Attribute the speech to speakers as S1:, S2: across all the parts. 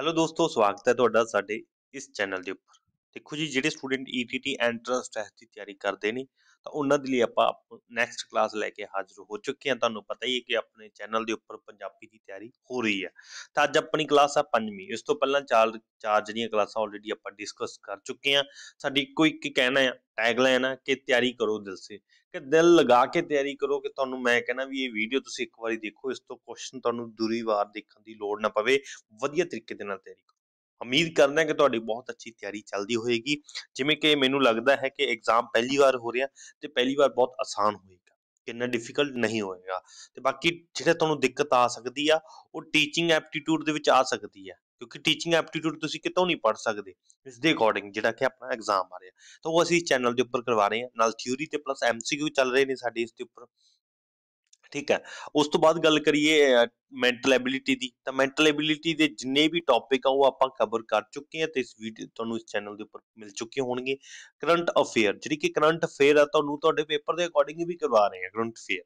S1: hello ਦੋਸਤੋ ਸਵਾਗਤ ਹੈ ਤੁਹਾਡਾ ਸਾਡੇ ਇਸ ਚੈਨਲ ਦੇ ਉੱਪਰ ਦੇਖੋ ਜੀ ਜਿਹੜੇ ਸਟੂਡੈਂਟ ETT ਐਂਟਰੈਂਸ ਟੈਸਟ ਦੀ ਤਿਆਰੀ ਕਰਦੇ ਨੇ ਤਾਂ ਉਹਨਾਂ ਦੇ ਲਈ ਆਪਾਂ ਨੈਕਸਟ ਕਲਾਸ ਲੈ ਕੇ ਹਾਜ਼ਰ ਹੋ ਚੁੱਕੇ ਹਾਂ ਤੁਹਾਨੂੰ ਪਤਾ ਹੀ ਹੈ ਕਿ ਆਪਣੇ ਚੈਨਲ ਦੇ ਉੱਪਰ ਪੰਜਾਬੀ ਦੀ ਤਿਆਰੀ ਹੋ ਰਹੀ ਹੈ ਤਾਂ ਅੱਜ ਆਪਣੀ ਕਲਾਸ ਆ ਪੰਜਵੀਂ ਇਸ ਤੋਂ ਪਹਿਲਾਂ ਚਾਰ ਚਾਰ ਜਿਹੜੀਆਂ ਕਲਾਸਾਂ ਆਲਰੇਡੀ ਆਪਾਂ ਡਿਸਕਸ ਕਰ ਚੁੱਕੇ ਹਾਂ ਸਾਡੀ ਕੋਈ ਇੱਕ ਕਹਿਣਾ ਹੈ ਟੈਗਲਾਈਨ ਹੈ ਕਿ ਤਿਆਰੀ ਕਰੋ ਦਿਲ ਸੇ ਕਿ ਦਿਲ ਲਗਾ ਕੇ ਤਿਆਰੀ ਕਰੋ ਕਿ ਤੁਹਾਨੂੰ ਮੈਂ ਕਹਿੰਦਾ ਵੀ ਇਹ ਵੀਡੀਓ ਤੁਸੀਂ ਇੱਕ ਵਾਰੀ ਦੇਖੋ ਇਸ ਤੋਂ ਕੁਐਸਚਨ ਤੁਹਾਨੂੰ ਦੂਰੀ ਵਾਰ ਦੇਖਣ ਦੀ ਲੋੜ ਨਾ ਪਵੇ ਵਧੀਆ ਤਰੀਕੇ ਦੇ ਨਾਲ ਤਿਆਰੀ ਕਰੋ ਉਮੀਦ ਕਰਦਾ ਕਿ ਤੁਹਾਡੀ ਬਹੁਤ ਅੱਛੀ ਤਿਆਰੀ ਚੱਲਦੀ ਹੋਏਗੀ ਜਿਵੇਂ ਕਿ ਮੈਨੂੰ ਲੱਗਦਾ ਹੈ ਕਿ ਐਗਜ਼ਾਮ ਪਹਿਲੀ ਵਾਰ ਹੋ ਰਿਹਾ ਤੇ ਪਹਿਲੀ ਵਾਰ ਬਹੁਤ ਆਸਾਨ ਹੋਏਗਾ ਕਿੰਨਾ ਡਿਫਿਕਲਟ ਨਹੀਂ ਹੋਏਗਾ ਤੇ ਬਾਕੀ ਜਿਹੜਾ ਤੁਹਾਨੂੰ ਦਿੱਕਤ ਆ ਸਕਦੀ ਆ ਉਹ ਟੀਚਿੰਗ ਐਪਟੀਟਿਊਡ ਦੇ ਵਿੱਚ ਆ ਸਕਦੀ ਆ ਕਿਉਂਕਿ ਟੀਚਿੰਗ ਐਪਟੀਟਿਊਡ ਤੁਸੀਂ ਕਿਤੋਂ ਨਹੀਂ ਪੜ ਸਕਦੇ ਇਸ ਦੇ ਅਕੋਰਡਿੰਗ ਜਿਹੜਾ ਕਿ ਆਪਣਾ ਐਗਜ਼ਾਮ ਆ ਰਿਹਾ ਤਾਂ ਉਹ ਅਸੀਂ ਚੈਨਲ ਦੇ ਉੱਪਰ ਕਰਵਾ ਰਹੇ ਹਾਂ ਨਾਲ ਥਿਊਰੀ ਤੇ ਪਲੱਸ ਐਮਸੀਕਿਊ ਚੱਲ ਰਹੇ ਨੇ ਸਾਡੇ ਇਸ ਦੇ ਉੱਪਰ ਠੀਕ ਹੈ ਉਸ ਤੋਂ ਬਾਅਦ ਗੱਲ ਕਰੀਏ ਮੈਂਟਲ ਐਬਿਲਿਟੀ ਦੀ ਤਾਂ ਮੈਂਟਲ ਐਬਿਲਿਟੀ ਦੇ ਜਿੰਨੇ ਵੀ ਟੌਪਿਕ ਆ ਉਹ ਆਪਾਂ ਕਵਰ ਕਰ ਚੁੱਕੇ ਆ ਤੇ ਇਸ ਵੀਡੀਓ ਤੁਹਾਨੂੰ ਇਸ ਚੈਨਲ ਦੇ ਉੱਪਰ ਮਿਲ ਚੁੱਕੇ ਹੋਣਗੇ ਕਰੰਟ ਅਫੇਅਰ ਜਿਹੜੀ ਕਿ ਕਰੰਟ ਅਫੇਅਰ ਆ ਤੁਹਾਨੂੰ ਤੁਹਾਡੇ ਪੇਪਰ ਦੇ ਅਕੋਰਡਿੰਗ ਵੀ ਕਰਵਾ ਰਹੇ ਆ ਕਰੰਟ ਅਫੇਅਰ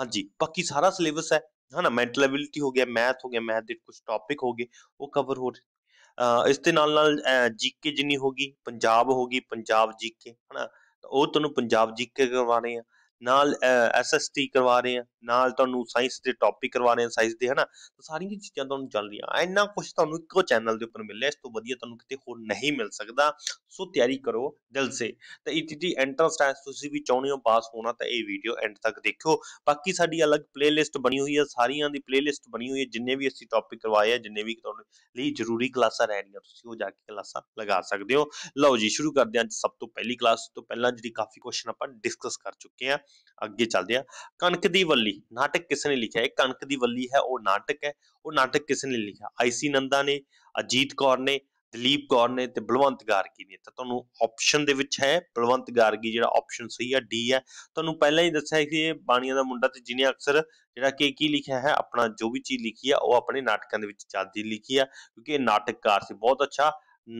S1: ਹਾਂਜੀ ਬਾਕੀ ਸਾਰਾ ਸਿਲੇਬਸ ਹੈ ਹੈ ਨਾ ਮੈਂਟਲ ਐਬਿਲਿਟੀ ਹੋ ਗਿਆ ਮੈਥ ਹੋ ਗਿਆ ਮੈਥ ਦੇ ਕੁਝ ਟੌਪਿਕ ਹੋ ਗਏ ਉਹ ਕਵਰ ਹੋ ਰਹੇ ਇਸ ਦੇ ਨਾਲ ਨਾਲ ਜੀਕੇ ਜਿੰਨੀ ਹੋਗੀ ਪੰਜਾਬ ਹੋਗੀ ਪੰਜਾਬ ਜੀਕੇ ਹੈ ਨਾ ਉਹ ਤੁਹਾਨੂੰ ਪੰਜਾਬ ਜੀਕੇ ਕਰਵਾਣੇ ਆ ਨਾਲ ਐਸਐਸਟੀ ਕਰਵਾ ਰਹੇ ਆ ਨਾਲ ਤੁਹਾਨੂੰ ਸਾਇੰਸ ਦੇ ਟੌਪਿਕ ਕਰਵਾ ਰਹੇ ਆ ਸਾਇੰਸ ਦੇ ਹਨਾ ਤਾਂ ਸਾਰੀਆਂ ਚੀਜ਼ਾਂ ਤੁਹਾਨੂੰ ਚੱਲ ਰਹੀਆਂ ਇੰਨਾ ਕੁਝ ਤੁਹਾਨੂੰ ਇੱਕੋ ਚੈਨਲ ਦੇ ਉੱਪਰ ਮਿਲਿਆ ਇਸ ਤੋਂ ਵਧੀਆ ਤੁਹਾਨੂੰ ਕਿਤੇ ਹੋਰ ਨਹੀਂ ਮਿਲ ਸਕਦਾ ਸੋ ਤਿਆਰੀ ਕਰੋ ਦਿਲ ਸੇ ਤਾਂ ਈਟੀਟੀ ਐਂਟਰੈਂਸ ਟੈਸਟ ਤੁਸੀਂ ਵੀ ਚਾਹੁੰਦੇ ਹੋ ਪਾਸ ਹੋਣਾ ਤਾਂ ਇਹ ਵੀਡੀਓ ਐਂਡ ਤੱਕ ਦੇਖਿਓ ਬਾਕੀ ਸਾਡੀ ਅਲੱਗ ਪਲੇਲਿਸਟ ਬਣੀ ਹੋਈ ਹੈ ਸਾਰੀਆਂ ਦੀ ਪਲੇਲਿਸਟ ਬਣੀ ਹੋਈ ਹੈ ਜਿੰਨੇ ਵੀ ਅਸੀਂ ਟੌਪਿਕ ਕਰਵਾਏ ਆ ਜਿੰਨੇ ਵੀ ਤੁਹਾਨੂੰ ਲਈ ਜ਼ਰੂਰੀ ਕਲਾਸਾਂ ਰਹਿਣੀਆਂ ਤੁਸੀਂ ਉਹ ਜਾ ਕੇ ਕਲਾਸਾਂ ਲਗਾ ਸਕਦੇ ਹੋ ਲਓ ਜੀ ਸ਼ੁਰੂ ਕਰਦੇ ਹਾਂ ਸਭ ਤੋਂ ਪਹਿਲੀ ਕਲਾਸ ਤੋਂ ਪਹਿਲਾਂ ਜਿਹੜੀ ਕਾਫੀ ਕੁਐਸਚਨ ਆਪਾਂ ਡਿਸਕਸ ਕਰ ਚੁੱਕੇ ਆ ਅੱਗੇ ਚੱਲਦੇ ਆ ਕਣਕ ਦੀ ਵੱਲੀ ਨਾਟਕ ਕਿਸ ਨੇ ਲਿਖਿਆ ਇਹ ਕਣਕ ਦੀ ਵੱਲੀ ਹੈ ਉਹ ਨਾਟਕ ਹੈ ਉਹ ਨਾਟਕ ਕਿਸ ਨੇ ਲਿਖਿਆ ਆਈਸੀ ਨੰਦਾ ਨੇ ਅਜੀਤ ਕੌਰ ਨੇ ਦਲੀਪ ਕੌਰ ਨੇ ਤੇ ਬਲਵੰਤ ਗਾਰਗੀ ਨੇ ਤਾਂ ਤੁਹਾਨੂੰ ਆਪਸ਼ਨ ਦੇ ਵਿੱਚ ਹੈ ਬਲਵੰਤ ਗਾਰਗੀ ਜਿਹੜਾ ਆਪਸ਼ਨ ਸਹੀ ਹੈ ਡੀ ਹੈ ਤੁਹਾਨੂੰ ਪਹਿਲਾਂ ਹੀ ਦੱਸਿਆ ਕਿ ਇਹ ਬਾਣੀਆਂ ਦਾ ਮੁੰਡਾ ਤੇ ਜਿਹਨੇ ਅਕਸਰ ਜਿਹੜਾ ਕੀ ਕੀ ਲਿਖਿਆ ਹੈ ਆਪਣਾ ਜੋ ਵੀ ਚੀਜ਼ ਲਿਖੀ ਆ ਉਹ ਆਪਣੇ ਨਾਟਕਾਂ ਦੇ ਵਿੱਚ ਚਾਦੀ ਲਿਖੀ ਆ ਕਿਉਂਕਿ ਇਹ ਨਾਟਕਕਾਰ ਸੀ ਬਹੁਤ ਅੱਛਾ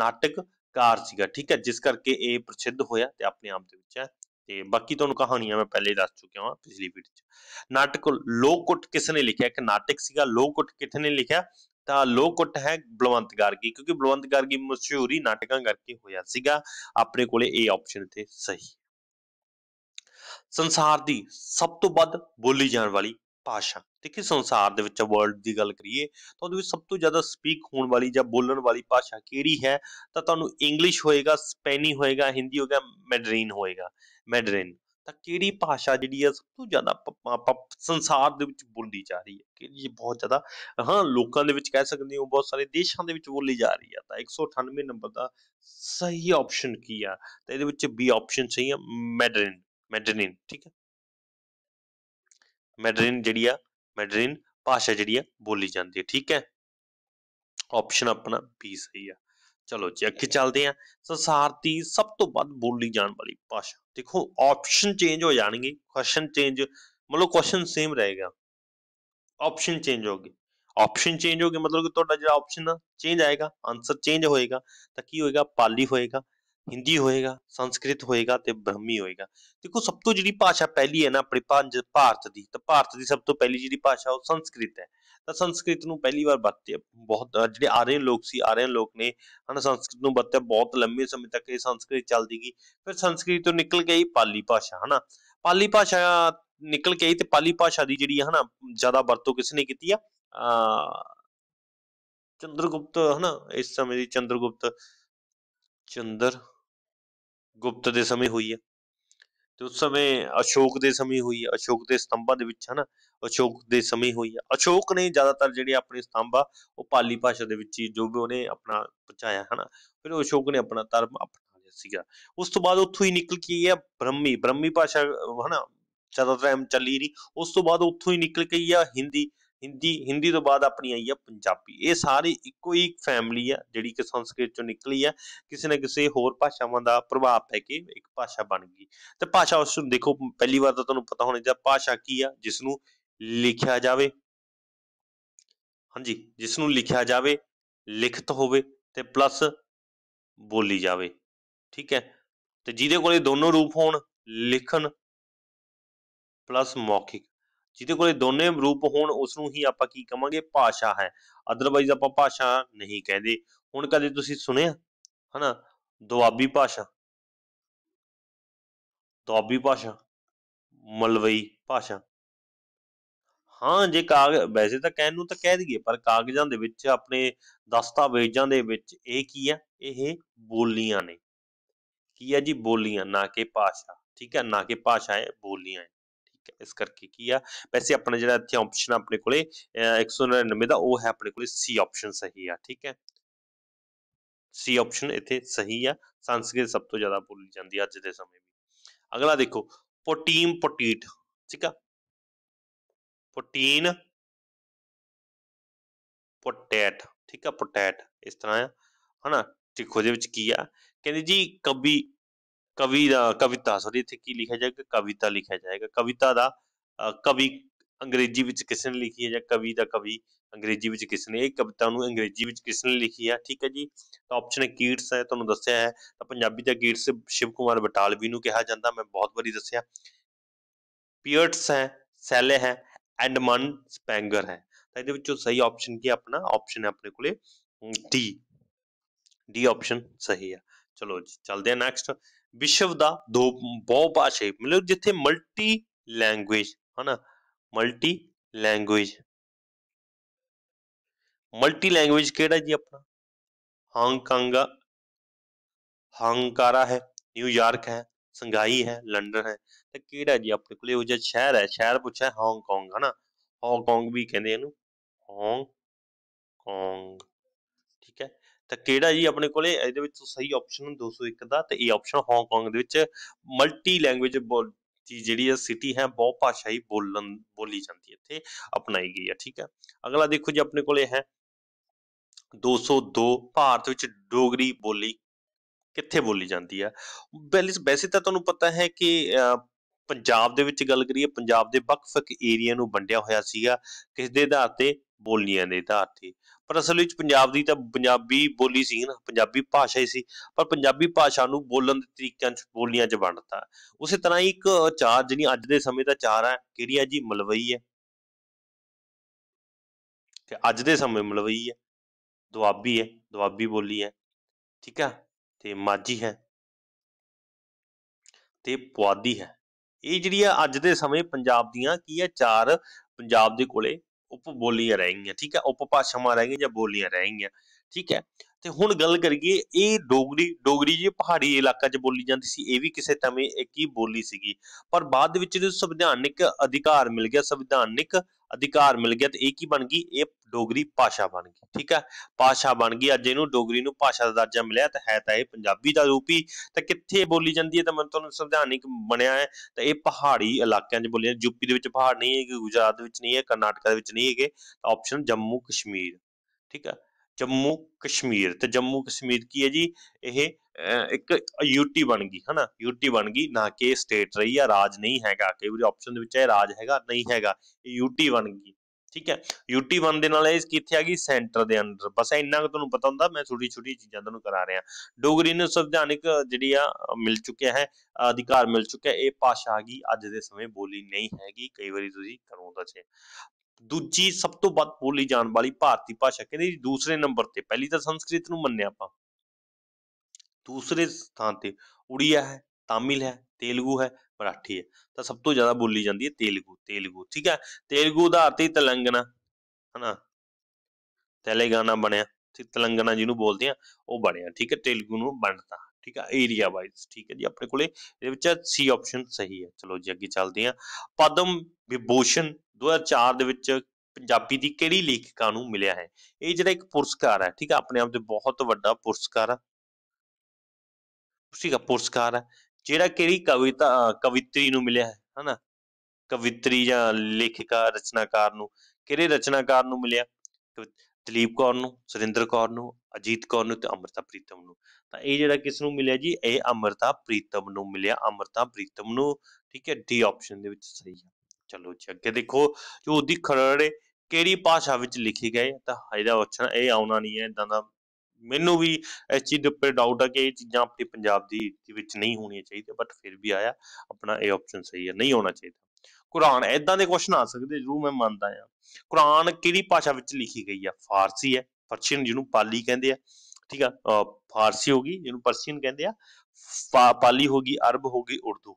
S1: ਨਾਟਕਕਾਰ ਸੀਗਾ ਠੀਕ ਹੈ ਜਿਸ ਕਰਕੇ ਇਹ ਪ੍ਰਸਿੱਧ ਹੋਇਆ ਤੇ ਆਪਣੇ ਆਪ ਦੇ ਵਿੱਚ ਹੈ ਤੇ ਬਾਕੀ ਤੁਹਾਨੂੰ ਕਹਾਣੀਆਂ ਮੈਂ ਪਹਿਲੇ ਦੱਸ ਚੁੱਕਿਆ ਹਾਂ ਪਿਛਲੀ ਵੀਡੀਓ 'ਚ ਨਾਟਕ ਲੋਕੁੱਟ ਕਿਸ ਨੇ ਲਿਖਿਆ ਇੱਕ ਨਾਟਕ ਸੀਗਾ ਲੋਕੁੱਟ ਕਿਥ ਨੇ ਲਿਖਿਆ ਤਾਂ ਲੋਕੁੱਟ ਹੈ ਬਲਵੰਤ ਗਾਰਗੀ ਕਿਉਂਕਿ ਬਲਵੰਤ ਗਾਰਗੀ ਮਸ਼ਹੂਰੀ ਨਾਟਕਾਂ ਕਰਕੇ ਹੋਇਆ ਸੀਗਾ ਆਪਣੇ ਕੋਲੇ ਇਹ ਆਪਸ਼ਨ ਤੇ ਸਹੀ ਸੰਸਾਰ ਦੀ ਸਭ ਤੋਂ ਵੱਧ ਬੋਲੀ ਜਾਣ ਵਾਲੀ ਭਾਸ਼ਾ ਦੇਖੀ ਸੰਸਾਰ ਦੇ ਵਿੱਚ ਵਰਲਡ ਦੀ ਗੱਲ ਕਰੀਏ ਤਾਂ ਉਹਦੇ ਵਿੱਚ ਸਭ ਤੋਂ ਜ਼ਿਆਦਾ ਸਪੀਕ ਹੋਣ ਵਾਲੀ ਜਾਂ ਬੋਲਣ ਵਾਲੀ ਭਾਸ਼ਾ ਕਿਹੜੀ ਹੈ ਤਾਂ ਤੁਹਾਨੂੰ ਇੰਗਲਿਸ਼ ਹੋਏਗਾ ਸਪੈਨੀ ਹੋਏਗਾ ਹਿੰਦੀ ਹੋਏਗਾ ਮੈਡਰੀਨ ਹੋਏਗਾ ਮੈਂਡਰਿਨ ਤਾਂ ਕਿਹੜੀ ਭਾਸ਼ਾ ਜਿਹੜੀ ਆ ਸਭ ਤੋਂ ਜ਼ਿਆਦਾ ਸੰਸਾਰ ਦੇ ਵਿੱਚ ਬੋਲੀ ਜਾ ਰਹੀ ਹੈ ਕਿ ਇਹ ਬਹੁਤ ਜ਼ਿਆਦਾ ਹਾਂ ਲੋਕਾਂ ਦੇ ਵਿੱਚ ਕਹਿ ਸਕਦੇ ਹੋ ਬਹੁਤ ਸਾਰੇ ਦੇਸ਼ਾਂ ਦੇ ਵਿੱਚ ਬੋਲੀ ਜਾ ਰਹੀ ਹੈ ਤਾਂ 198 ਨੰਬਰ ਦਾ ਸਹੀ ਆਪਸ਼ਨ ਕੀ ਆ ਤਾਂ ਇਹਦੇ ਵਿੱਚ ਬੀ ਆਪਸ਼ਨ ਸਹੀ ਆ ਮੈਡਰਿਨ ਮੈਡਰਿਨ ਠੀਕ ਹੈ ਮੈਡਰਿਨ ਜਿਹੜੀ ਆ ਮੈਡਰਿਨ ਭਾਸ਼ਾ ਜਿਹੜੀ ਆ ਬੋਲੀ ਜਾਂਦੀ ਹੈ ਠੀਕ ਹੈ ਆਪਸ਼ਨ ਆਪਣਾ ਬੀ ਸਹੀ ਆ चलो जी अगे चलते हैं संसार की सब तो वोली जाने वाली भाषा देखो ऑप्शन चेंज हो जाएंगे क्वेश्चन चेंज मतलब क्वेश्चन सेम रहेगा ऑप्शन चेंज हो गए ऑप्शन चेंज हो गए मतलब कि तो ऑप्शन चेंज आएगा आंसर चेंज होएगा तो की होएगा पाली होएगा ਹਿੰਦੀ ਹੋਏਗਾ ਸੰਸਕ੍ਰਿਤ ਹੋਏਗਾ ਤੇ ਬ੍ਰਹਮੀ ਹੋਏਗਾ ਦੇਖੋ ਸਭ ਤੋਂ ਜਿਹੜੀ ਭਾਸ਼ਾ ਪਹਿਲੀ ਹੈ ਨਾ ਆਪਣੇ ਪੰਜ ਭਾਰਤ ਦੀ ਤਾਂ ਭਾਰਤ ਦੀ ਸਭ ਤੋਂ ਪਹਿਲੀ ਜਿਹੜੀ ਭਾਸ਼ਾ ਉਹ ਸੰਸਕ੍ਰਿਤ ਹੈ ਤਾਂ ਸੰਸਕ੍ਰਿਤ ਨੂੰ ਪਹਿਲੀ ਵਾਰ ਵਰਤਿਆ ਬਹੁਤ ਜਿਹੜੇ ਆਰੀਅਨ ਲੋਕ ਸੀ ਆਰੀਅਨ ਲੋਕ ਨੇ ਹਨ ਸੰਸਕ੍ਰਿਤ ਨੂੰ ਵਰਤਿਆ ਬਹੁਤ ਲੰਮੇ ਸਮੇਂ ਤੱਕ ਇਹ ਸੰਸਕ੍ਰਿਤ ਚੱਲਦੀ ਗਈ ਫਿਰ ਸੰਸਕ੍ਰਿਤ ਤੋਂ ਨਿਕਲ ਗਈ ਪਾਲੀ ਭਾਸ਼ਾ ਹਨਾ ਪਾਲੀ ਭਾਸ਼ਾ ਨਿਕਲ ਕੇ ਆਈ ਤੇ ਪਾਲੀ ਭਾਸ਼ਾ ਦੀ ਜਿਹੜੀ ਹਨਾ ਜ਼ਿਆਦਾ ਵਰਤੋਂ ਕਿਸ ਨੇ ਕੀਤੀ ਆ ਚੰਦਰਗੁਪਤ ਹਨਾ ਇਸ ਸਮੇਂ ਦੀ ਚੰਦਰਗੁਪਤ ਚੰਦਰ ਗੁਪਤ ਦੇ ਸਮੇਂ ਹੋਈ ਹੈ ਤੇ ਉਸ ਸਮੇਂ ਅਸ਼ੋਕ ਦੇ ਸਮੇਂ ਹੋਈ ਹੈ ਅਸ਼ੋਕ ਦੇ ਸਤੰਭਾਂ ਦੇ ਵਿੱਚ ਹਨਾ ਅਸ਼ੋਕ ਦੇ ਸਮੇਂ ਹੋਈ ਹੈ ਅਸ਼ੋਕ ਨੇ ਜ਼ਿਆਦਾਤਰ ਜਿਹੜੇ ਆਪਣੇ ਸਤੰਭ ਆ ਉਹ ਪਾਲੀ ਭਾਸ਼ਾ ਦੇ ਵਿੱਚ ਹੀ ਜੋ ਵੀ ਉਹਨੇ ਆਪਣਾ ਪਹੁੰਚਾਇਆ ਹਨਾ ਫਿਰ ਅਸ਼ੋਕ ਨੇ ਆਪਣਾ ਧਰਮ ਅਪਣਾ ਲਿਆ ਸੀਗਾ ਉਸ ਤੋਂ ਬਾਅਦ ਉੱਥੋਂ ਹੀ ਨਿਕਲ ਕੇ ਆ ਬ੍ਰਹਮੀ ਬ੍ਰਹਮੀ ਭਾਸ਼ਾ ਹਨਾ ਜ਼ਿਆਦਾਤਰ ਐਮ ਚੱਲੀ ਨਹੀਂ ਉਸ ਤੋਂ ਬਾਅਦ ਉੱਥੋਂ ਹੀ ਨਿਕਲ ਕੇ ਆ ਹਿੰਦੀ ਹਿੰਦੀ ਹਿੰਦੀ ਤੋਂ ਬਾਅਦ ਆਪਣੀ ਆਈ ਹੈ ਪੰਜਾਬੀ ਇਹ ਸਾਰੀ ਇੱਕੋ ਹੀ ਫੈਮਿਲੀ ਆ ਜਿਹੜੀ ਕਿ ਸੰਸਕ੍ਰਿਤ ਚੋਂ ਨਿਕਲੀ ਆ ਕਿਸੇ ਨਾ ਕਿਸੇ ਹੋਰ ਭਾਸ਼ਾਵਾਂ ਦਾ ਪ੍ਰਭਾਵ ਪੈ ਕੇ ਇੱਕ ਭਾਸ਼ਾ ਬਣ ਗਈ ਤੇ ਭਾਸ਼ਾ ਉਸ ਨੂੰ ਦੇਖੋ ਪਹਿਲੀ ਵਾਰ ਤਾਂ ਤੁਹਾਨੂੰ ਪਤਾ ਹੋਣਾ ਚਾਹੀਦਾ ਭਾਸ਼ਾ ਕੀ ਆ ਜਿਸ ਨੂੰ ਲਿਖਿਆ ਜਾਵੇ ਹਾਂਜੀ ਜਿਸ ਨੂੰ ਲਿਖਿਆ ਜਾਵੇ ਲਿਖਤ ਹੋਵੇ ਤੇ ਪਲੱਸ ਬੋਲੀ ਜਾਵੇ ਠੀਕ ਹੈ ਤੇ ਜਿਹਦੇ ਕੋਲੇ ਦੋਨੋਂ ਰੂਪ ਹੋਣ ਲਿਖਣ ਪਲੱਸ ਮੌਖਿਕ ਜਿਹਦੇ ਕੋਲੇ ਦੋਨੇ ਰੂਪ ਹੋਣ ਉਸ ਨੂੰ ਹੀ ਆਪਾਂ ਕੀ ਕਵਾਂਗੇ ਭਾਸ਼ਾ ਹੈ ਅਦਰਵਾਈਜ਼ ਆਪਾਂ ਭਾਸ਼ਾ ਨਹੀਂ ਕਹਿੰਦੇ ਹੁਣ ਕਦੇ ਤੁਸੀਂ ਸੁਣਿਆ ਹਨਾ ਦੁਆਬੀ ਭਾਸ਼ਾ ਦੁਆਬੀ ਭਾਸ਼ਾ ਮਲਵਈ ਭਾਸ਼ਾ ਹਾਂ ਜੇ ਕਾਗ ਵੈਸੇ ਤਾਂ ਕਹਿਣ ਨੂੰ ਤਾਂ ਕਹਿ ਦਈਏ ਪਰ ਕਾਗਜ਼ਾਂ ਦੇ ਵਿੱਚ ਆਪਣੇ ਦਸਤਾਵੇਜ਼ਾਂ ਦੇ ਵਿੱਚ ਇਹ ਕੀ ਆ ਇਹ ਬੋਲੀਆਂ ਨੇ ਕੀ ਆ ਜੀ ਬੋਲੀਆਂ ਨਾ ਕਿ ਭਾਸ਼ਾ ਠੀਕ ਹੈ ਨਾ ਕਿ ਭਾਸ਼ਾ ਹੈ ਬੋਲੀਆਂ ਹੈ ਇਸ ਕਰਕੇ ਕੀ ਆ ਵੈਸੇ ਆਪਣਾ ਜਿਹੜਾ ਇੱਥੇ ਆਪਸ਼ਨ ਆਪਣੇ ਕੋਲੇ 199 ਦਾ ਉਹ ਹੈ ਆਪਣੇ ਕੋਲੇ ਸੀ ਆਪਸ਼ਨ ਸਹੀ ਆ ਠੀਕ ਹੈ ਸੀ ਆਪਸ਼ਨ ਇੱਥੇ ਸਹੀ ਆ ਸੰਸਕ੍ਰਿਤ ਸਭ ਤੋਂ ਜ਼ਿਆਦਾ ਬੋਲੀ ਜਾਂਦੀ ਅੱਜ ਦੇ ਸਮੇਂ ਵਿੱਚ ਅਗਲਾ ਦੇਖੋ ਪੋਟੀਮ ਪੋਟੀਟ ਠੀਕ ਆ ਪੋਟੀਨ ਪੋਟੈਟ ਠੀਕ ਆ ਪੋਟੈਟ ਇਸ ਤਰ੍ਹਾਂ ਆ ਹਨਾ ਦੇਖੋ ਦੇ ਵਿੱਚ ਕੀ ਆ ਕਹਿੰਦੇ ਜੀ ਕਵੀ ਕਵੀ ਦਾ ਕਵਿਤਾ ਸੋਰੀ ਇੱਥੇ ਕੀ ਲਿਖਿਆ ਜਾਏਗਾ ਕਵਿਤਾ ਲਿਖਿਆ ਜਾਏਗਾ ਕਵਿਤਾ ਦਾ ਕਵੀ ਅੰਗਰੇਜ਼ੀ ਵਿੱਚ ਕਿਸ ਨੇ ਲਿਖੀ ਹੈ ਜਾਂ ਕਵੀ ਦਾ ਕਵੀ ਅੰਗਰੇਜ਼ੀ ਵਿੱਚ ਕਿਸ ਨੇ ਇਹ ਕਵਿਤਾ ਨੂੰ ਅੰਗਰੇਜ਼ੀ ਵਿੱਚ ਕਿਸ ਨੇ ਲਿਖੀ ਹੈ ਠੀਕ ਹੈ ਜੀ ਤਾਂ ਆਪਸ਼ਨ ਹੈ ਕੀਟਸ ਹੈ ਤੁਹਾਨੂੰ ਦੱਸਿਆ ਹੈ ਤਾਂ ਪੰਜਾਬੀ ਦਾ ਕੀਟਸ ਸ਼ਿਵ ਕੁਮਾਰ ਬਟਾਲਵੀ ਨੂੰ ਕਿਹਾ ਜਾਂਦਾ ਮੈਂ ਬਹੁਤ ਵਾਰੀ ਦੱਸਿਆ ਪੀਅਰਟਸ ਹੈ ਸੈਲੇ ਹੈ ਐਂਡਮਨ ਸਪੈਂਗਰ ਹੈ ਤਾਂ ਇਹਦੇ ਵਿੱਚੋਂ ਸਹੀ ਆਪਸ਼ਨ ਕੀ ਆਪਣਾ ਆਪਸ਼ਨ ਹੈ ਆਪਣੇ ਕੋਲੇ ਡੀ ਡੀ ਆਪਸ਼ਨ ਸਹੀ ਹੈ ਚਲੋ ਜੀ ਚਲਦੇ ਆ ਨੈਕਸਟ ਵਿਸ਼ਵ ਦਾ ਦੋ ਭਾਸ਼ੇ ਮਤਲਬ ਜਿੱਥੇ ਮਲਟੀ ਲੈਂਗੁਏਜ ਹਨਾ ਮਲਟੀ ਲੈਂਗੁਏਜ ਮਲਟੀ ਲੈਂਗੁਏਜ ਕਿਹੜਾ ਜੀ ਆਪਣਾ ਹਾਂਗਕਾਂਗ ਹਾਂਗਕਾਰਾ ਹੈ ਨਿਊਯਾਰਕ ਹੈ ਸੰਘਾਈ ਹੈ ਲੰਡਨ ਹੈ ਤੇ ਕਿਹੜਾ ਜੀ ਆਪਣੇ ਕੋਲੇ ਉਹ ਜਿਹਾ ਸ਼ਹਿਰ ਹੈ ਸ਼ਹਿਰ ਪੁੱਛਿਆ ਹਾਂਗਕਾਂਗ ਹਨਾ ਹਾਂਗਕਾਂਗ ਵੀ ਕਹਿੰਦੇ ਇਹਨੂੰ ਹਾਂਗ ਠੀਕ ਹੈ ਤਾਂ ਕਿਹੜਾ ਜੀ ਆਪਣੇ ਕੋਲੇ ਇਹਦੇ ਵਿੱਚ ਸਹੀ ਆਪਸ਼ਨ 201 ਦਾ ਤੇ ਇਹ ਆਪਸ਼ਨ ਹਾਂਗਕਾਂਗ ਦੇ ਵਿੱਚ ਮਲਟੀ ਲੈਂਗੁਏਜ ਦੀ ਜਿਹੜੀ ਹੈ ਸਿਟੀ ਹੈ ਬਹੁ ਭਾਸ਼ਾਈ ਬੋਲਣ ਬੋਲੀ ਜਾਂਦੀ ਹੈ ਇੱਥੇ ਅਪਣਾਈ ਗਈ ਹੈ ਠੀਕ ਹੈ ਅਗਲਾ ਦੇਖੋ ਜੀ ਆਪਣੇ ਕੋਲੇ ਹੈ 202 ਭਾਰਤ ਵਿੱਚ ਡੋਗਰੀ ਬੋਲੀ ਕਿੱਥੇ ਬੋਲੀ ਜਾਂਦੀ ਹੈ ਵੈਸੇ ਤਾਂ ਤੁਹਾਨੂੰ ਪਤਾ ਹੈ ਕਿ ਪੰਜਾਬ ਦੇ ਵਿੱਚ ਗੱਲ ਕਰੀਏ ਪੰਜਾਬ ਦੇ ਵੱਖ-ਵੱਖ ਏਰੀਆ ਨੂੰ ਵੰਡਿਆ ਹੋਇਆ ਸੀਗਾ ਕਿਸ ਦੇ ਆਧਾਰ ਤੇ ਬੋਲੀਆਂ ਦੇ ਆਧਾਰ ਤੇ ਪਰ ਅਸਲ ਵਿੱਚ ਪੰਜਾਬ ਦੀ ਤਾਂ ਪੰਜਾਬੀ ਬੋਲੀ ਸੀ ਨਾ ਪੰਜਾਬੀ ਭਾਸ਼ਾ ਹੀ ਸੀ ਪਰ ਪੰਜਾਬੀ ਭਾਸ਼ਾ ਨੂੰ ਬੋਲਣ ਦੇ ਤਰੀਕਿਆਂ 'ਚ ਬੋਲੀਆਂ 'ਚ ਵੰਡਤਾ ਉਸੇ ਤਰ੍ਹਾਂ ਹੀ ਇੱਕ ਚਾਰ ਜਿਹੜੀ ਅੱਜ ਦੇ ਸਮੇਂ ਦਾ ਚਾਰ ਹੈ ਕਿਹੜੀ ਹੈ ਜੀ ਮਲਵਈ ਹੈ ਤੇ ਅੱਜ ਦੇ ਸਮੇਂ ਮਲਵਈ ਹੈ ਦੁਆਬੀ ਹੈ ਦੁਆਬੀ ਬੋਲੀ ਹੈ ਠੀਕ ਹੈ ਤੇ ਮਾਝੀ ਹੈ ਤੇ ਪੁਆਧੀ ਹੈ ਇਹ ਆ ਅੱਜ ਦੇ ਸਮੇਂ ਪੰਜਾਬ ਦੀਆਂ ਕੀ ਹੈ ਚਾਰ ਪੰਜਾਬ ਦੇ ਕੋਲੇ ਉਪ ਬੋਲੀਆਂ ਰਹਿ ਗਈਆਂ ਠੀਕ ਹੈ ਉਪ ਭਾਸ਼ਾਵਾਂ ਰਹਿ ਗਈਆਂ ਜਾਂ ਬੋਲੀਆਂ ਰਹਿ ਗਈਆਂ ਠੀਕ ਹੈ ਤੇ ਹੁਣ ਗੱਲ ਕਰੀਏ ਇਹ ਡੋਗਰੀ ਡੋਗਰੀ ਜੀ ਪਹਾੜੀ ਇਲਾਕਾ 'ਚ ਬੋਲੀ ਜਾਂਦੀ ਸੀ ਇਹ ਵੀ ਕਿਸੇ ਸਮੇਂ ਇੱਕ ਹੀ ਬੋਲੀ ਸੀਗੀ ਪਰ ਬਾਅਦ ਵਿੱਚ ਜਦੋਂ ਸੰਵਿਧਾਨਿਕ ਅਧਿਕਾਰ ਮਿਲ ਗਿਆ ਸੰਵਿਧਾਨਿਕ ਅਧਿਕਾਰ ਮਿਲ ਗਿਆ ਤੇ ਇਹ ਕੀ ਬਣ ਗਈ ਇਹ ਡੋਗਰੀ ਭਾਸ਼ਾ ਬਣ ਗਈ ਠੀਕ ਹੈ ਭਾਸ਼ਾ ਬਣ ਗਈ ਅੱਜ ਇਹਨੂੰ ਡੋਗਰੀ ਨੂੰ ਭਾਸ਼ਾ ਦਾ ਦਰਜਾ ਮਿਲਿਆ ਤਾਂ ਹੈ ਤਾਂ ਇਹ ਪੰਜਾਬੀ ਦਾ ਰੂਪ ਹੀ ਤਾਂ ਕਿੱਥੇ ਬੋਲੀ ਜਾਂਦੀ ਹੈ ਤਾਂ ਮੈਂ ਤੁਹਾਨੂੰ ਸੰਵਿਧਾਨਿਕ ਬਣਿਆ ਹੈ ਤਾਂ ਇਹ ਪਹਾੜੀ ਇਲਾਕਿਆਂ 'ਚ ਬੋਲੀ ਜਾਂਦੀ ਯੂਪੀ ਦੇ ਵਿੱਚ ਪਹਾੜ ਨਹੀਂ ਹੈ ਗੁਜਰਾਤ ਦੇ ਵਿੱਚ ਨਹੀਂ ਹੈ ਕਰਨਾਟਕਾ ਦੇ ਵਿੱਚ ਨਹੀਂ ਹੈਗੇ ਤਾਂ ਆਪਸ਼ਨ ਜੰਮੂ ਕਸ਼ਮੀਰ ਠੀਕ ਹੈ ਜੰਮੂ ਕਸ਼ਮੀਰ ਤੇ ਜੰਮੂ ਕਸ਼ਮੀਰ ਕੀ ਹੈ ਜੀ ਇਹ ਇੱਕ ਯੂਟੀ ਬਣ ਗਈ ਹਨਾ ਯੂਟੀ ਬਣ ਗਈ ਨਾ ਕਿ ਸਟੇਟ ਰਹੀ ਆ ਰਾਜ ਨਹੀਂ ਹੈਗਾ ਕਈ ਵਾਰੀ ਆਪਸ਼ਨ ਦੇ ਵਿੱਚ ਇਹ ਰਾਜ ਹੈਗਾ ਨਹੀਂ ਹੈਗਾ ਇਹ ਯੂਟੀ ਬਣ ਗਈ ਠੀਕ ਹੈ ਯੂਟੀ ਬਣ ਦੇ ਨਾਲ ਇਹ ਕਿੱਥੇ ਆ ਗਈ ਸੈਂਟਰ ਦੇ ਅੰਦਰ ਬਸ ਇੰਨਾ ਕੁ ਤੁਹਾਨੂੰ ਪਤਾ ਹੁੰਦਾ ਮੈਂ ਛੋਟੀ ਛੋਟੀ ਚੀਜ਼ਾਂ ਤੁਹਾਨੂੰ ਕਰਾ ਰਿਹਾ ਡੋਗਰੀ ਨੂੰ ਸੰਵਿਧਾਨਿਕ ਜਿਹੜੀ ਆ ਮਿਲ ਚੁੱਕਿਆ ਹੈ ਅਧਿਕਾਰ ਮਿਲ ਚੁੱਕਿਆ ਇਹ ਭਾਸ਼ਾ ਆ ਗਈ ਅੱਜ ਦੇ ਸਮੇਂ ਬੋਲੀ ਨਹੀਂ ਹੈਗੀ ਕਈ ਵਾਰੀ ਤੁਸੀਂ ਕਰੋਂ ਦਾ ਛੇ ਦੂਜੀ ਸਭ ਤੋਂ ਵੱਧ ਬੋਲੀ ਜਾਣ ਵਾਲੀ ਭਾਰਤੀ ਭਾਸ਼ਾ ਕਹਿੰਦੇ ਜੀ ਦੂਸਰੇ ਨੰਬਰ ਤੇ ਪਹਿਲੀ ਤਾਂ ਸੰਸਕ੍ਰਿਤ ਨੂੰ ਮੰਨਿਆ ਆਪਾਂ ਦੂਸਰੇ ਸਥਾਨ ਤੇ ਉੜੀਆ ਹੈ ਤਾਮਿਲ ਹੈ ਤੇਲਗੂ ਹੈ ਮਰਾਠੀ ਹੈ ਤਾਂ ਸਭ ਤੋਂ ਜ਼ਿਆਦਾ ਬੋਲੀ ਜਾਂਦੀ ਹੈ ਤੇਲਗੂ ਤੇਲਗੂ ਠੀਕ ਹੈ ਤੇਲਗੂ ਦਾ ਅਰਥ ਹੀ ਤੇਲੰਗਨਾ ਹਨਾ ਤੇਲੇਗਾਨਾ ਬਣਿਆ ਤੇ ਤੇਲੰਗਣਾ ਜਿਹਨੂੰ ਬੋਲਦੇ ਆ ਉਹ ਬਣਿਆ ਠੀਕ ਹੈ ਤੇਲਗੂ ਨੂੰ ਬਣਤਾ ਠੀਕ ਆ ਏਰੀਆ ਵਾਈਜ਼ ਠੀਕ ਹੈ ਜੀ ਆਪਣੇ ਕੋਲੇ ਇਹਦੇ ਵਿੱਚ ਸੀ ਆਪਸ਼ਨ ਸਹੀ ਹੈ ਚਲੋ ਜੀ ਅੱਗੇ ਚੱਲਦੇ ਆ ਪਦਮ ਵਿਭੂਸ਼ਣ 2004 ਦੇ ਵਿੱਚ ਪੰਜਾਬੀ ਦੀ ਕਿਹੜੀ ਲੇਖਿਕਾ ਨੂੰ ਮਿਲਿਆ ਹੈ ਇਹ ਜਿਹੜਾ ਇੱਕ ਪੁਰਸਕਾਰ ਹੈ ਠੀਕ ਹੈ ਆਪਣੇ ਆਪ ਤੇ ਬਹੁਤ ਵੱਡਾ ਪੁਰਸਕਾਰ ਹੈ ਠੀਕ ਹੈ ਪੁਰਸਕਾਰ ਹੈ ਜਿਹੜਾ ਕਿਹੜੀ ਕਵਿਤਾ ਕਵਿਤਰੀ ਨੂੰ ਮਿਲਿਆ ਹੈ ਹਨਾ ਕਵਿਤਰੀ ਜਾਂ ਲੇਖਿਕਾ ਰਚਨਾਕਾਰ ਨੂੰ ਕਿਹੜੇ ਰਚਨਾਕਾਰ ਨੂੰ ਮਿਲਿਆ ਦਲੀਪ ਕੌਰ ਨੂੰ ਸੁਰਿੰਦਰ ਕੌਰ ਨੂੰ ਅਜੀਤ ਕੌਰ ਨੂੰ ਤੇ ਅਮਰਤਾ ਪ੍ਰੀਤਮ ਨੂੰ ਤਾਂ ਇਹ ਜਿਹੜਾ ਕਿਸ ਨੂੰ ਮਿਲਿਆ ਜੀ ਇਹ ਅਮਰਤਾ ਪ੍ਰੀਤਮ ਨੂੰ ਮਿਲਿਆ ਅਮਰਤਾ ਪ੍ਰੀਤਮ ਨੂੰ ਠੀਕ ਹੈ ਡੀ ਆਪਸ਼ਨ ਦੇ ਵਿੱਚ ਸਹੀ ਹੈ ਚਲੋ ਜੀ ਅੱਗੇ ਦੇਖੋ ਜੋ ਉਹਦੀ ਖਰੜੇ ਕਿਹੜੀ ਭਾਸ਼ਾ ਵਿੱਚ ਲਿਖੀ ਗਏ ਤਾਂ ਇਹਦਾ ਆਪਸ਼ਨ ਇਹ ਆਉਣਾ ਨਹੀਂ ਹੈ ਇਦਾਂ ਦਾ ਮੈਨੂੰ ਵੀ ਇਸ ਚੀਜ਼ ਦੇ ਉੱਪਰ ਡਾਊਟ ਆ ਕਿ ਇਹ ਚੀਜ਼ਾਂ ਆਪਣੀ ਪੰਜਾਬ ਦੀ ਵਿੱਚ ਨਹੀਂ ਹੋਣੀਆਂ ਚਾਹੀਦੀ ਬਟ ਫਿਰ ਵੀ ਆਇਆ ਆਪਣਾ ਇਹ ਆਪਸ਼ਨ ਸਹੀ ਹੈ ਨਹੀਂ ਹੋਣਾ ਚਾਹੀਦਾ ਕੁਰਾਨ ਐਦਾਂ ਦੇ ਕੁਐਸਚਨ ਆ ਸਕਦੇ ਜਰੂਰ ਮੈਂ ਮੰਨਦਾ ਆ ਕੁਰਾਨ ਕਿਹੜੀ ਭਾਸ਼ਾ ਵਿੱਚ ਲਿਖੀ ਗਈ ਆ ਫਾਰਸੀ ਹੈ ਪਰਸ਼ੀਅਨ ਜਿਹਨੂੰ ਪਾਲੀ ਕਹਿੰਦੇ ਆ ਠੀਕ ਆ ਫਾਰਸੀ ਹੋ ਗਈ ਜਿਹਨੂੰ ਪਰਸ਼ੀਅਨ ਕਹਿੰਦੇ ਆ ਪਾਲੀ ਹੋ ਗਈ ਅਰਬ ਹੋ ਗਈ ਉਰਦੂ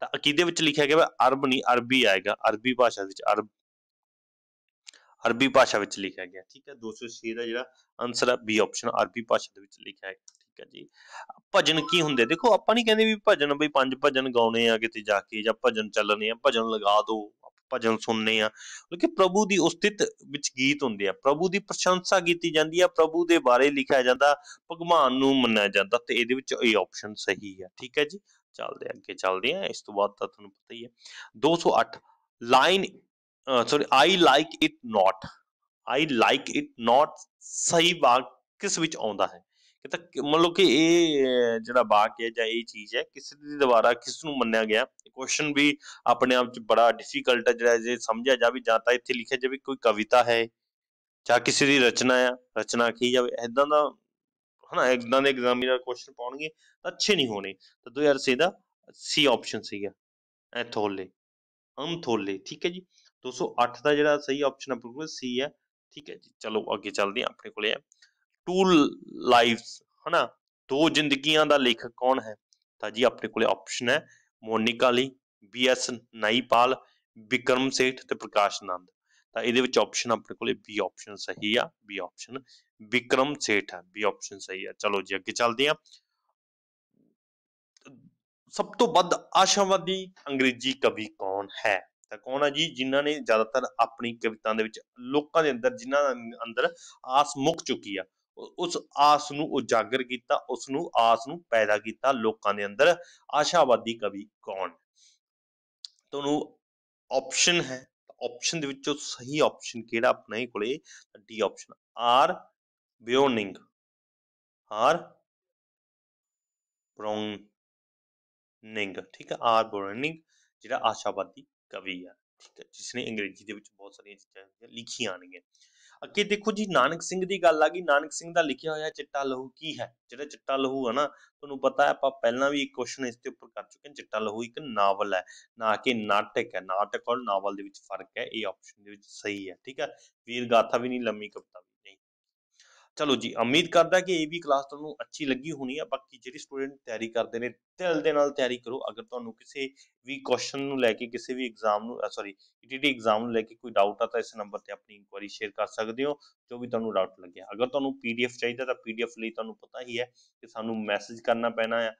S1: ਤਾਂ ਅਕੀਦੇ ਵਿੱਚ ਲਿਖਿਆ ਗਿਆ ਅਰਬ ਨਹੀਂ ਅਰਬੀ ਆਏਗਾ ਅਰਬੀ ਭਾਸ਼ਾ ਵਿੱਚ ਅਰਬ ਅਰਬੀ ਭਾਸ਼ਾ ਵਿੱਚ ਲਿਖਿਆ ਗਿਆ ਠੀਕ ਹੈ 206 ਦਾ ਜਿਹੜਾ ਆਨਸਰ ਹੈ ਬੀ ਆਪਸ਼ਨ ਅਰਬੀ ਭਾਸ਼ਾ ਦੇ ਵਿੱਚ ਲਿਖਿਆ ਹੈ ਠੀਕ ਹੈ ਜੀ ਭਜਨ ਕੀ ਹੁੰਦੇ ਦੇਖੋ ਆਪਾਂ ਨਹੀਂ ਕਹਿੰਦੇ ਵੀ ਭਜਨ ਬਈ ਪੰਜ ਭਜਨ ਗਾਉਣੇ ਆ ਕਿਤੇ ਜਾ ਕੇ ਜਾਂ ਭਜਨ ਚੱਲਣੇ ਆ ਭਜਨ ਲਗਾ ਦਿਓ ਭਜਨ ਸੁਣਨੇ ਆ ਕਿ ਪ੍ਰਭੂ ਦੀ ਉਸਤਿਤ ਵਿੱਚ ਗੀਤ ਹੁੰਦੇ ਆ ਪ੍ਰਭੂ ਦੀ ਪ੍ਰਸ਼ੰਸਾ ਕੀਤੀ ਜਾਂਦੀ ਆ ਪ੍ਰਭੂ ਦੇ ਬਾਰੇ ਲਿਖਿਆ ਜਾਂਦਾ ਭਗਵਾਨ ਨੂੰ ਮੰਨਿਆ ਜਾਂਦਾ ਤੇ ਇਹਦੇ ਵਿੱਚ ਇਹ ਆਪਸ਼ਨ ਸਹੀ ਆ ਠੀਕ ਹੈ ਜੀ ਚੱਲਦੇ ਅੱਗੇ ਚੱਲਦੇ ਆ ਇਸ ਤੋਂ ਬਾਅਦ ਤਾਂ ਤੁਹਾਨੂੰ ਪਤਾ ਹੀ ਹੈ 208 line sorry I like it not I like it not ਸਹੀ ਵਾਕ ਕਿਸ ਵਿੱਚ ਆਉਂਦਾ ਹੈ ਇਹ ਤਾਂ ਮਤਲਬ ਕਿ ਇਹ ਜਿਹੜਾ ਬਾਕ ਹੈ ਜਾਂ ਇਹ ਚੀਜ਼ ਹੈ ਕਿਸ ਦੇ ਦੁਆਰਾ ਕਿਸ ਨੂੰ ਮੰਨਿਆ ਗਿਆ ਇਹ ਕੁਐਸਚਨ ਵੀ ਆਪਣੇ ਆਪ ਚ ਬੜਾ ਡਿਫਿਕਲਟ ਹੈ ਜਿਹੜਾ ਜੇ ਸਮਝਿਆ ਜਾਵੇ ਜਾਂ ਤਾਂ ਇੱਥੇ ਲਿਖਿਆ ਜਾਵੇ ਕੋਈ ਕਵਿਤਾ ਹੈ ਜਾਂ ਕਿਸੇ ਦੀ ਰਚਨਾ ਹੈ ਰਚਨਾ ਕੀ ਜਾਵੇ ਐਦਾਂ ਦਾ ਹਨਾ ਐਦਾਂ ਦੇ ਐਗਜ਼ਾਮੀਨਰ ਕੁਐਸਚਨ ਪਾਉਣਗੇ ਤਾਂ ਅੱਛੇ ਨਹੀਂ ਹੋਣੇ ਤਾਂ 2006 ਦਾ ਸੀ ਆਪਸ਼ਨ ਸੀਗਾ ਐਥੋਲੇ ਅੰਥੋਲੇ ਠੀਕ ਹੈ ਜੀ 208 ਦਾ ਜਿਹੜਾ ਸਹੀ ਆਪਸ਼ਨ ਆ ਬਿਲਕੁਲ ਸੀ ਹੈ ਠੀਕ ਹੈ ਜੀ ਚਲੋ ਅੱਗੇ ਚੱਲਦੇ ਆਪਣੇ ਕੋਲੇ ਆ ਟੂ ਲਾਈਫਸ ਹਨਾ ਦੋ ਜ਼ਿੰਦਗੀਆਂ ਦਾ ਲੇਖਕ ਕੌਣ ਹੈ ਤਾਂ ਜੀ ਆਪਣੇ ਕੋਲੇ ਆਪਸ਼ਨ ਹੈ ਮੋਨਿਕਾ ਲਈ ਬੀ ਐਸ ਨਾਈਪਾਲ ਵਿਕਰਮ ਸੇਠ ਤੇ ਪ੍ਰਕਾਸ਼ ਨੰਦ ਤਾਂ ਇਹਦੇ ਵਿੱਚ ਆਪਸ਼ਨ ਆਪਣੇ ਕੋਲੇ ਬੀ ਆਪਸ਼ਨ ਸਹੀ ਆ ਬੀ ਆਪਸ਼ਨ ਵਿਕਰਮ ਸੇਠ ਹੈ ਬੀ ਆਪਸ਼ਨ ਸਹੀ ਆ ਚਲੋ ਜੀ ਅੱਗੇ ਚੱਲਦੇ ਆ ਸਭ ਤੋਂ ਵੱਧ ਆਸ਼ਾਵਾਦੀ ਅੰਗਰੇਜ਼ੀ ਕਵੀ ਕੌਣ ਹੈ ਤਾਂ ਕੌਣ ਆ ਜੀ ਜਿਨ੍ਹਾਂ ਨੇ ਜ਼ਿਆਦਾਤਰ ਆਪਣੀ ਕਵਿਤਾ ਦੇ ਵਿੱਚ ਲੋਕਾਂ ਦੇ ਅੰਦਰ ਜਿਨ੍ਹਾਂ ਅੰਦਰ ਆਸ ਮੁੱਕ ਚੁੱਕੀ ਆ ਉਸ ਆਸ ਨੂੰ ਉਜਾਗਰ ਕੀਤਾ ਉਸ ਨੂੰ ਆਸ ਨੂੰ ਪੈਦਾ ਕੀਤਾ ਲੋਕਾਂ ਦੇ ਅੰਦਰ ਆਸ਼ਾਵਾਦੀ ਕਵੀ ਕੌਣ ਤੁਹਾਨੂੰ ਆਪਸ਼ਨ ਹੈ ਆਪਸ਼ਨ ਦੇ ਵਿੱਚੋਂ ਸਹੀ ਆਪਸ਼ਨ ਕਿਹੜਾ ਆਪਣੇ ਕੋਲੇ ਡੀ ਆਪਸ਼ਨ ਆਰ ਬਿਓਨਿੰਗ ਆਰ ਨਿੰਗ ਠੀਕ ਹੈ ਆਰ ਬ੍ਰੌਨਿੰਗ ਜਿਹੜਾ ਆਸ਼ਾਵਾਦੀ ਕਵੀ ਹੈ ਠੀਕ ਹੈ ਜਿਸ ਨੇ ਅੰਗਰੇਜ਼ੀ ਦੇ ਵਿੱਚ ਬਹੁਤ ਸਾਰੀਆਂ ਚੀਜ਼ਾਂ ਲਿਖੀਆਂ ਨੇ ਅੱਗੇ ਦੇਖੋ ਜੀ ਨਾਨਕ ਸਿੰਘ ਦੀ ਗੱਲ ਆ ਗਈ ਨਾਨਕ ਸਿੰਘ ਦਾ ਲਿਖਿਆ ਹੋਇਆ ਚਿੱਟਾ ਲਹੂ ਕੀ ਹੈ ਜਿਹੜਾ ਚਿੱਟਾ ਲਹੂ ਹੈ ਨਾ ਤੁਹਾਨੂੰ ਪਤਾ ਹੈ ਆਪਾਂ ਪਹਿਲਾਂ ਵੀ ਇੱਕ ਕੁਐਸਚਨ ਇਸ ਤੇ ਉੱਪਰ ਕਰ ਚੁੱਕੇ ਹਾਂ ਚਿੱਟਾ ਲਹੂ ਇੱਕ ਨਾਵਲ ਹੈ ਨਾ ਕਿ ਨਾਟਕ ਹੈ ਨਾਟਕ ਔਰ ਨਾਵਲ ਦੇ ਵਿੱਚ ਫਰਕ ਹੈ ਇਹ ਆਪਸ਼ਨ ਦੇ ਵਿੱਚ ਸਹੀ ਹੈ ਠੀਕ ਹੈ ਵੀਰ ਗਾਥਾ ਵੀ ਨਹੀਂ ਲੰਮੀ ਕਵਿਤਾ ਚਲੋ ਜੀ ਉਮੀਦ ਕਰਦਾ ਕਿ ਇਹ ਵੀ ਕਲਾਸ ਤੁਹਾਨੂੰ ਅੱਛੀ ਲੱਗੀ ਹੋਣੀ ਆ ਬਾਕੀ ਜਿਹੜੇ ਸਟੂਡੈਂਟ ਤਿਆਰੀ ਕਰਦੇ ਨੇ ਦਿਲ ਦੇ ਨਾਲ ਤਿਆਰੀ ਕਰੋ ਅਗਰ ਤੁਹਾਨੂੰ ਕਿਸੇ ਵੀ ਕੁਐਸਚਨ ਨੂੰ ਲੈ ਕੇ ਕਿਸੇ ਵੀ ਐਗਜ਼ਾਮ ਨੂੰ ਸੌਰੀ ਈਟੀਟੀ ਐਗਜ਼ਾਮ ਨੂੰ ਲੈ ਕੇ ਕੋਈ ਡਾਊਟ ਆ ਤਾਂ ਇਸ ਨੰਬਰ ਤੇ ਆਪਣੀ ਇਨਕੁਆਰੀ ਸ਼ੇਅਰ ਕਰ ਸਕਦੇ ਹੋ ਜੋ ਵੀ ਤੁਹਾਨੂੰ ਡਾਊਟ ਲੱਗਿਆ ਅਗਰ ਤੁਹਾਨੂੰ ਪੀਡੀਐਫ ਚਾਹੀਦਾ ਤਾਂ ਪੀਡੀਐਫ ਲਈ ਤੁਹਾਨੂੰ ਪਤਾ ਹੀ ਹੈ ਕਿ ਸਾਨੂੰ ਮੈਸੇਜ ਕਰਨਾ ਪੈਣਾ ਆ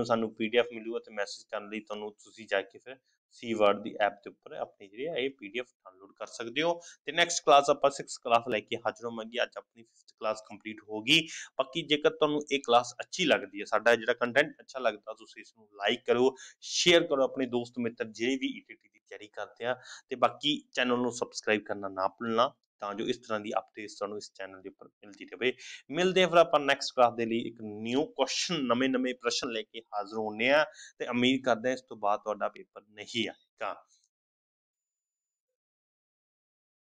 S1: ਉਹ ਸਾਨੂੰ ਪੀਡੀਐਫ ਮਿਲੂਗਾ ਤੇ ਮੈਸੇਜ ਕਰਨ ਲਈ ਤੁਹਾਨੂੰ ਤੁਸੀਂ ਜਾ ਕੇ ਫਿਰ ਸੀ ਵਰਡ ਦੀ ਐਪ ਦੇ ਉੱਪਰ ਆਪਣੀ ਜਿਹੜੀ ਇਹ ਪੀਡੀਐਫ ਡਾਊਨਲੋਡ ਕਰ ਸਕਦੇ ਹੋ ਤੇ ਨੈਕਸਟ ਕਲਾਸ ਆਪਾਂ 6th ਕਲਾਸ ਲੈ ਕੇ ਹਾਜ਼ਰ ਹੋਵਾਂਗੇ ਅੱਜ ਆਪਣੀ ਕਲਾਸ ਕੰਪਲੀਟ ਹੋ ਗਈ ਪੱਕੀ ਜੇਕਰ ਤੁਹਾਨੂੰ ਇਹ ਕਲਾਸ ਅੱਛੀ ਲੱਗਦੀ ਹੈ ਸਾਡਾ ਜਿਹੜਾ ਕੰਟੈਂਟ ਅੱਛਾ ਲੱਗਦਾ ਤੁਸੀਂ ਇਸ ਨੂੰ ਲਾਈਕ ਕਰੋ ਸ਼ੇਅਰ ਕਰੋ ਆਪਣੇ ਦੋਸਤ ਮਿੱਤਰ ਜਿਹੜੇ ਵੀ ਈਟੀਟੀ e ਦੀ ਤਿਆਰੀ ਕਰਦੇ ਆ ਤੇ ਬਾਕੀ ਚੈਨਲ ਨੂੰ ਸਬਸਕ੍ਰਾਈਬ ਕਰਨਾ ਨਾ ਭੁੱਲਣਾ ਤਾਂ ਜੋ ਇਸ ਤਰ੍ਹਾਂ ਦੀ ਅਪਡੇਟਸ ਤੁਹਾਨੂੰ ਇਸ ਚੈਨਲ ਦੇ ਉੱਪਰ ਮਿਲਦੀ ਰਹੇ ਮਿਲਦੇ ਫਿਰ ਆਪਾਂ ਨੈਕਸਟ ਕਲਾਸ ਦੇ ਲਈ ਇੱਕ ਨਿਊ ਕੁਐਸਚਨ ਨਵੇਂ-ਨਵੇਂ ਪ੍ਰਸ਼ਨ ਲੈ ਕੇ ਹਾਜ਼ਰ ਹੋਣੇ ਆ ਤੇ ਉਮੀਦ ਕਰਦੇ ਆ ਇਸ ਤੋਂ ਬਾਅਦ ਤੁਹਾਡਾ ਪੇਪਰ ਨਹੀਂ ਆਏਗਾ